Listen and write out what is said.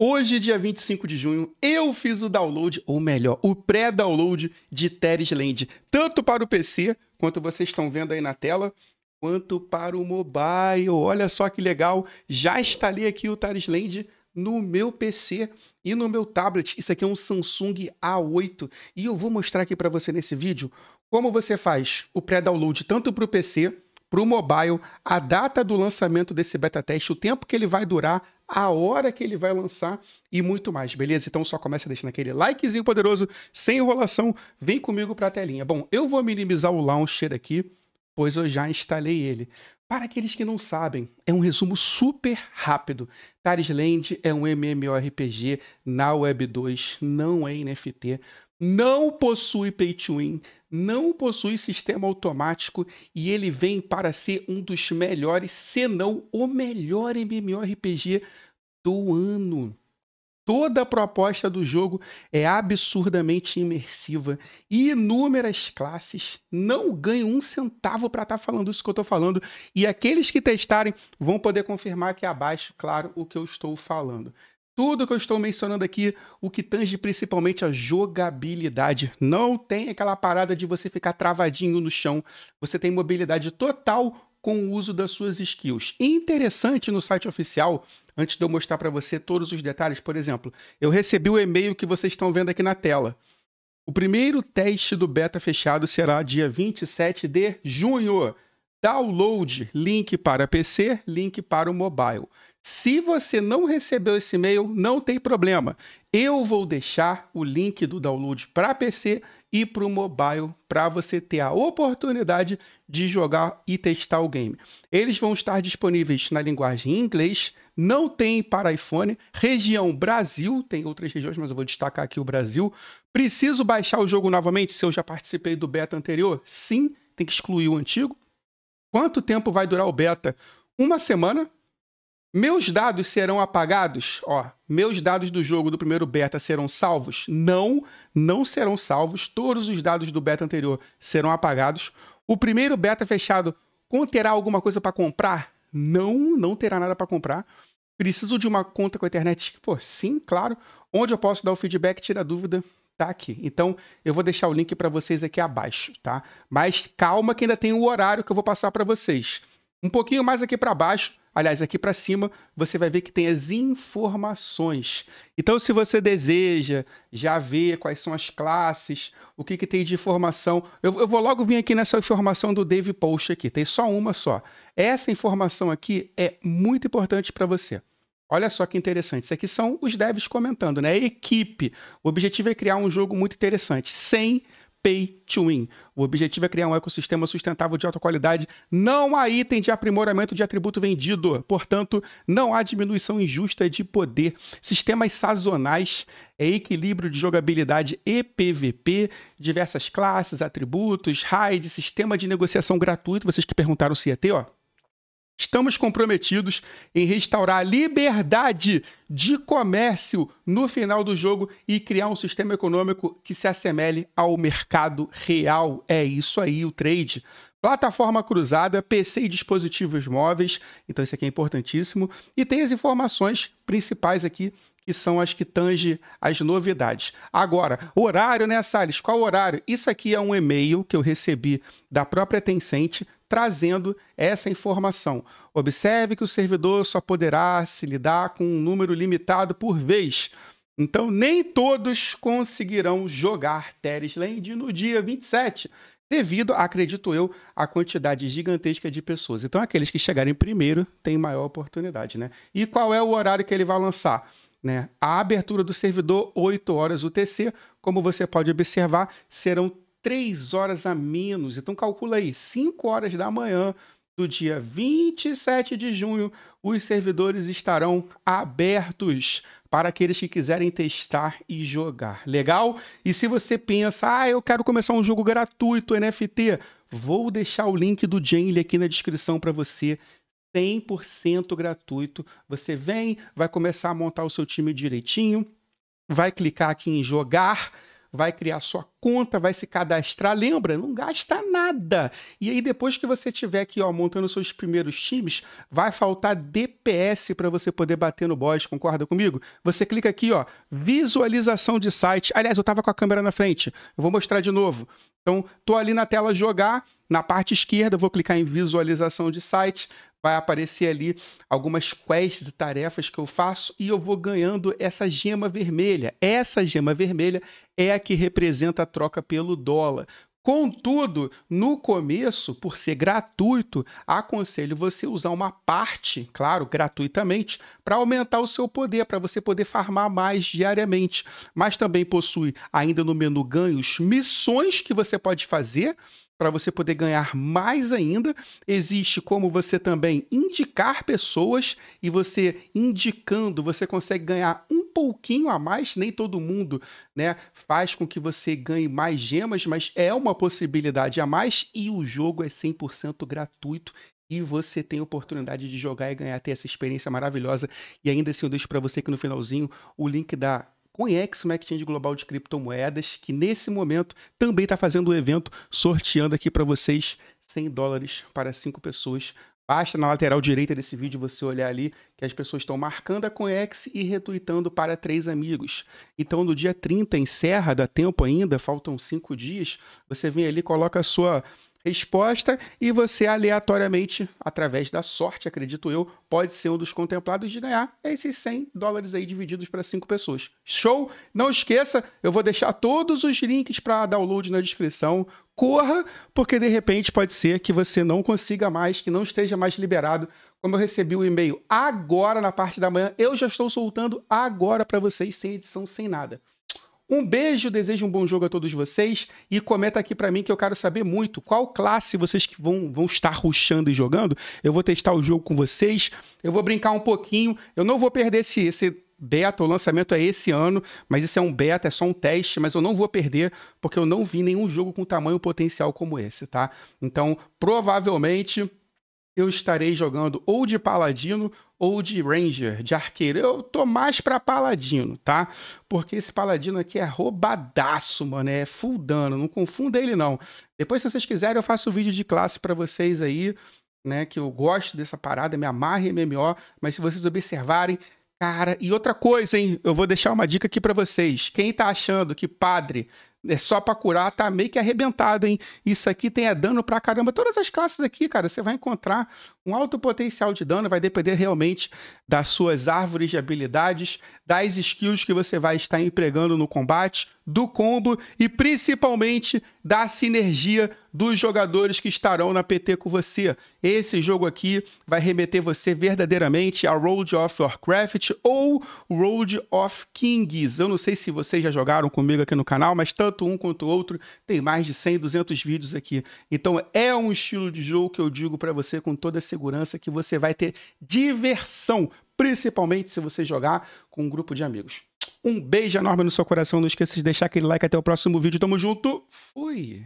Hoje, dia 25 de junho, eu fiz o download, ou melhor, o pré-download de Teres Land, tanto para o PC, quanto vocês estão vendo aí na tela, quanto para o mobile. Olha só que legal, já instalei aqui o Teres Land no meu PC e no meu tablet. Isso aqui é um Samsung A8 e eu vou mostrar aqui para você nesse vídeo como você faz o pré-download tanto para o PC para o mobile, a data do lançamento desse beta teste, o tempo que ele vai durar, a hora que ele vai lançar e muito mais, beleza? Então só começa deixando aquele likezinho poderoso, sem enrolação, vem comigo para a telinha. Bom, eu vou minimizar o launcher aqui pois eu já instalei ele. Para aqueles que não sabem, é um resumo super rápido. Taris Land é um MMORPG na Web 2, não é NFT, não possui pay to win, não possui sistema automático e ele vem para ser um dos melhores, se não o melhor MMORPG do ano. Toda a proposta do jogo é absurdamente imersiva e inúmeras classes. Não ganho um centavo para estar tá falando isso que eu estou falando. E aqueles que testarem vão poder confirmar aqui abaixo, claro, o que eu estou falando. Tudo que eu estou mencionando aqui, o que tange principalmente a jogabilidade. Não tem aquela parada de você ficar travadinho no chão. Você tem mobilidade total com o uso das suas skills. interessante no site oficial, antes de eu mostrar para você todos os detalhes, por exemplo, eu recebi o e-mail que vocês estão vendo aqui na tela. O primeiro teste do beta fechado será dia 27 de junho. Download, link para PC, link para o mobile. Se você não recebeu esse e-mail, não tem problema. Eu vou deixar o link do download para PC e para o mobile para você ter a oportunidade de jogar e testar o game. Eles vão estar disponíveis na linguagem em inglês, não tem para iPhone, região Brasil, tem outras regiões, mas eu vou destacar aqui o Brasil. Preciso baixar o jogo novamente se eu já participei do beta anterior? Sim, tem que excluir o antigo. Quanto tempo vai durar o beta? Uma semana, meus dados serão apagados? Ó, meus dados do jogo do primeiro beta serão salvos? Não, não serão salvos. Todos os dados do beta anterior serão apagados. O primeiro beta fechado conterá alguma coisa para comprar? Não, não terá nada para comprar. Preciso de uma conta com a internet? Pô, sim, claro. Onde eu posso dar o feedback, tirar dúvida? Tá aqui. Então, eu vou deixar o link para vocês aqui abaixo, tá? Mas calma que ainda tem o horário que eu vou passar para vocês. Um pouquinho mais aqui para baixo, Aliás, aqui para cima você vai ver que tem as informações. Então, se você deseja já ver quais são as classes, o que, que tem de informação, eu, eu vou logo vir aqui nessa informação do Dave Post aqui, tem só uma só. Essa informação aqui é muito importante para você. Olha só que interessante. Isso aqui são os devs comentando, né? A equipe. O objetivo é criar um jogo muito interessante, sem pay to win. O objetivo é criar um ecossistema sustentável de alta qualidade. Não há item de aprimoramento de atributo vendido, portanto, não há diminuição injusta de poder. Sistemas sazonais, é equilíbrio de jogabilidade e PVP, diversas classes, atributos, raid, sistema de negociação gratuito. Vocês que perguntaram se ia ter, ó. Estamos comprometidos em restaurar a liberdade de comércio no final do jogo e criar um sistema econômico que se assemelhe ao mercado real. É isso aí, o trade. Plataforma cruzada, PC e dispositivos móveis. Então, isso aqui é importantíssimo. E tem as informações principais aqui que são as que tangem as novidades. Agora, horário, né, Salles? Qual horário? Isso aqui é um e-mail que eu recebi da própria Tencent trazendo essa informação. Observe que o servidor só poderá se lidar com um número limitado por vez. Então, nem todos conseguirão jogar Teres Land no dia 27, devido, acredito eu, à quantidade gigantesca de pessoas. Então, aqueles que chegarem primeiro têm maior oportunidade, né? E qual é o horário que ele vai lançar? Né? A abertura do servidor, 8 horas UTC, como você pode observar, serão 3 horas a menos. Então calcula aí, 5 horas da manhã do dia 27 de junho, os servidores estarão abertos para aqueles que quiserem testar e jogar. Legal? E se você pensa, ah, eu quero começar um jogo gratuito, NFT, vou deixar o link do Jamie aqui na descrição para você 100% gratuito. Você vem, vai começar a montar o seu time direitinho, vai clicar aqui em jogar, vai criar sua conta, vai se cadastrar. Lembra, não gasta nada. E aí depois que você tiver aqui, ó, montando seus primeiros times, vai faltar DPS para você poder bater no boss, concorda comigo? Você clica aqui, ó, visualização de site. Aliás, eu tava com a câmera na frente. Eu vou mostrar de novo. Então, tô ali na tela jogar, na parte esquerda, vou clicar em visualização de site, vai aparecer ali algumas quests e tarefas que eu faço e eu vou ganhando essa gema vermelha. Essa gema vermelha é a que representa a troca pelo dólar. Contudo, no começo, por ser gratuito, aconselho você usar uma parte, claro, gratuitamente, para aumentar o seu poder, para você poder farmar mais diariamente. Mas também possui ainda no menu ganhos missões que você pode fazer para você poder ganhar mais ainda. Existe como você também indicar pessoas e você indicando, você consegue ganhar um pouquinho a mais, nem todo mundo, né, faz com que você ganhe mais gemas, mas é uma possibilidade a mais e o jogo é 100% gratuito e você tem a oportunidade de jogar e ganhar até essa experiência maravilhosa. E ainda assim, eu deixo para você que no finalzinho o link da conhece uma exchange global de criptomoedas que nesse momento também está fazendo o um evento, sorteando aqui para vocês 100 dólares para cinco pessoas. Basta na lateral direita desse vídeo você olhar ali que as pessoas estão marcando a Conex e retweetando para três amigos. Então, no dia 30, encerra, dá tempo ainda, faltam cinco dias. Você vem ali, coloca a sua resposta e você aleatoriamente, através da sorte, acredito eu, pode ser um dos contemplados de ganhar esses 100 dólares aí divididos para cinco pessoas. Show? Não esqueça, eu vou deixar todos os links para download na descrição. Corra, porque de repente pode ser que você não consiga mais, que não esteja mais liberado. Como eu recebi o e-mail agora na parte da manhã, eu já estou soltando agora para vocês sem edição, sem nada. Um beijo, desejo um bom jogo a todos vocês e comenta aqui para mim que eu quero saber muito qual classe vocês que vão, vão estar ruxando e jogando. Eu vou testar o jogo com vocês, eu vou brincar um pouquinho, eu não vou perder esse, esse beta, o lançamento é esse ano, mas isso é um beta, é só um teste, mas eu não vou perder, porque eu não vi nenhum jogo com tamanho potencial como esse, tá? Então, provavelmente eu estarei jogando ou de paladino ou de ranger, de arqueiro. Eu tô mais pra paladino, tá? Porque esse paladino aqui é roubadaço, mano, é full dano, não confunda ele não. Depois, se vocês quiserem, eu faço vídeo de classe para vocês aí, né, que eu gosto dessa parada, me amarre MMO, mas se vocês observarem, Cara, e outra coisa, hein? Eu vou deixar uma dica aqui para vocês. Quem tá achando que padre é só para curar, tá meio que arrebentado, hein? Isso aqui tem é dano pra caramba. Todas as classes aqui, cara, você vai encontrar um alto potencial de dano, vai depender realmente das suas árvores de habilidades, das skills que você vai estar empregando no combate, do combo e principalmente da sinergia dos jogadores que estarão na PT com você. Esse jogo aqui vai remeter você verdadeiramente a Road of Warcraft ou Road of Kings. Eu não sei se vocês já jogaram comigo aqui no canal, mas também tanto um quanto o outro. Tem mais de 100, 200 vídeos aqui. Então é um estilo de jogo que eu digo para você com toda segurança que você vai ter diversão, principalmente se você jogar com um grupo de amigos. Um beijo enorme no seu coração, não esqueça de deixar aquele like até o próximo vídeo. Tamo junto. Fui.